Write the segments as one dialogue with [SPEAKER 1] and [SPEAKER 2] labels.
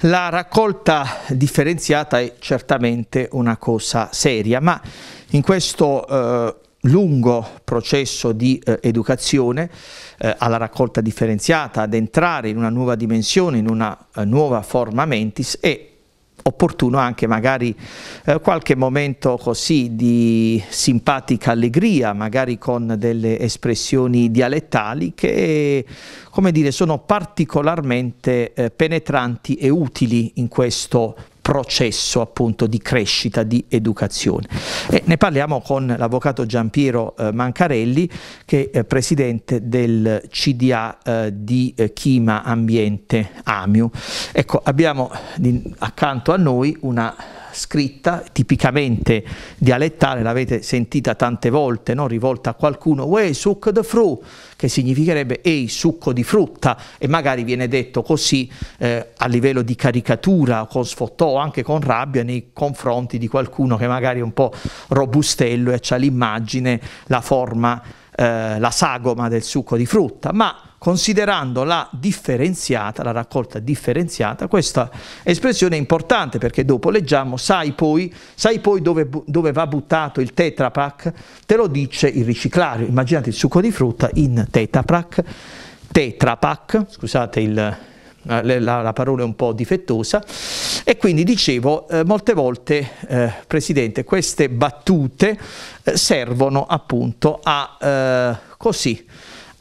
[SPEAKER 1] La raccolta differenziata è certamente una cosa seria, ma in questo eh, lungo processo di eh, educazione eh, alla raccolta differenziata, ad entrare in una nuova dimensione, in una eh, nuova forma mentis, è opportuno anche magari eh, qualche momento così di simpatica allegria, magari con delle espressioni dialettali che, come dire, sono particolarmente eh, penetranti e utili in questo processo appunto di crescita, di educazione. E ne parliamo con l'avvocato Giampiero eh, Mancarelli che è presidente del CDA eh, di eh, Chima Ambiente Amiu. Ecco, abbiamo accanto a noi una scritta, tipicamente dialettale, l'avete sentita tante volte, no? rivolta a qualcuno, uè, succo de fru, che significherebbe ehi, succo di frutta, e magari viene detto così eh, a livello di caricatura, con sfottò, anche con rabbia nei confronti di qualcuno che magari è un po' robustello e ha l'immagine, la forma, eh, la sagoma del succo di frutta, ma considerando la differenziata, la raccolta differenziata, questa espressione è importante perché dopo leggiamo sai poi, sai poi dove, dove va buttato il tetrapack, te lo dice il riciclario, immaginate il succo di frutta in tetrapack, tetrapack, scusate il, la, la, parola è un po' difettosa, e quindi dicevo eh, molte volte, eh, Presidente, queste battute eh, servono appunto a eh, così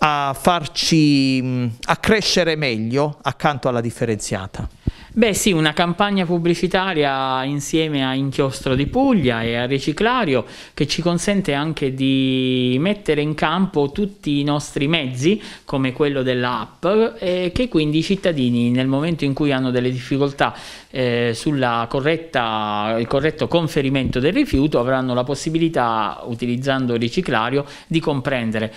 [SPEAKER 1] a farci mm, a crescere meglio accanto alla differenziata.
[SPEAKER 2] Beh sì, una campagna pubblicitaria insieme a Inchiostro di Puglia e a Riciclario che ci consente anche di mettere in campo tutti i nostri mezzi come quello dell'app e eh, che quindi i cittadini nel momento in cui hanno delle difficoltà eh, sulla corretta, il corretto conferimento del rifiuto avranno la possibilità utilizzando Riciclario di comprendere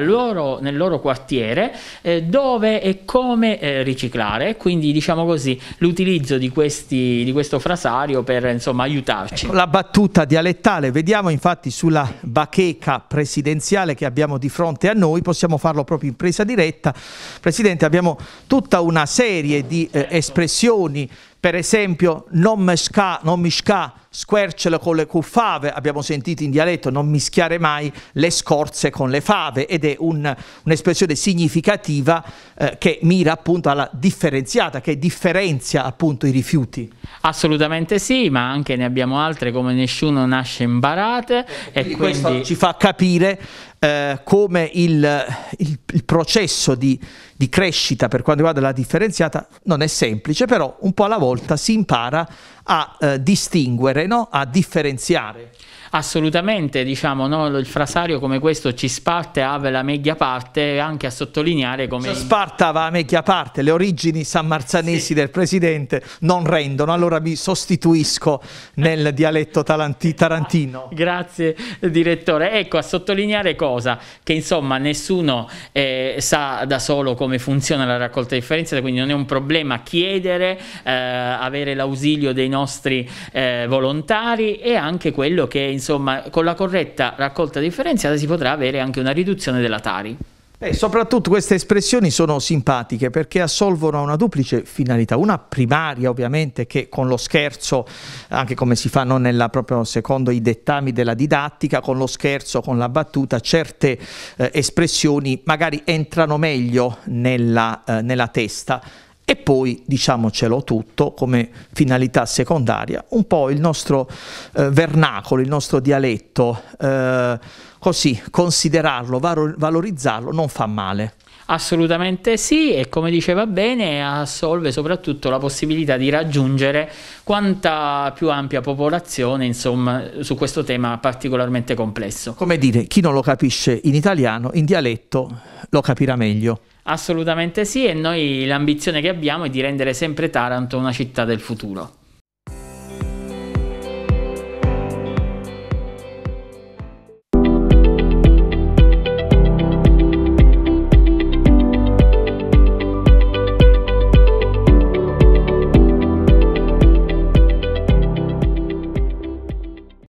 [SPEAKER 2] loro, nel loro quartiere eh, dove e come eh, riciclare quindi diciamo così l'utilizzo di, questi, di questo frasario per insomma, aiutarci. Ecco, la
[SPEAKER 1] battuta dialettale, vediamo infatti sulla bacheca presidenziale che abbiamo di fronte a noi, possiamo farlo proprio in presa diretta. Presidente, abbiamo tutta una serie di eh, espressioni, per esempio non mesca, non misca, squercelo con le cuffave, abbiamo sentito in dialetto non mischiare mai le scorze con le fave ed è un, un'espressione significativa eh, che
[SPEAKER 2] mira appunto alla differenziata, che differenzia appunto i rifiuti. Assolutamente sì, ma anche ne abbiamo altre come nessuno nasce imbarate e, eh, e quindi... questo ci fa capire eh, come il, il, il processo di, di crescita
[SPEAKER 1] per quanto riguarda la differenziata non è semplice, però un po' alla volta si impara a
[SPEAKER 2] eh, distinguere, no? a differenziare assolutamente diciamo, no, il frasario come questo ci sparte spartava la media parte anche a sottolineare come... Ci va la
[SPEAKER 1] media parte, le origini sammarzanesi sì. del presidente non rendono, allora mi sostituisco nel dialetto tarantino. Ah,
[SPEAKER 2] grazie direttore, ecco a sottolineare cosa? Che insomma nessuno eh, sa da solo come funziona la raccolta differenziata, quindi non è un problema chiedere, eh, avere l'ausilio dei nostri eh, volontari e anche quello che insomma insomma, con la corretta raccolta differenziata si potrà avere anche una riduzione della Tari.
[SPEAKER 1] E soprattutto queste espressioni sono simpatiche perché assolvono a una duplice finalità, una primaria ovviamente che con lo scherzo, anche come si fanno nella, proprio secondo i dettami della didattica, con lo scherzo, con la battuta, certe eh, espressioni magari entrano meglio nella, eh, nella testa e poi, diciamocelo tutto, come finalità secondaria, un po' il nostro eh, vernacolo, il nostro dialetto, eh,
[SPEAKER 2] così considerarlo, valorizzarlo non fa male. Assolutamente sì e come diceva bene assolve soprattutto la possibilità di raggiungere quanta più ampia popolazione insomma su questo tema particolarmente complesso. Come dire, chi non lo capisce in italiano, in dialetto lo capirà meglio. Assolutamente sì e noi l'ambizione che abbiamo è di rendere sempre Taranto una città del futuro.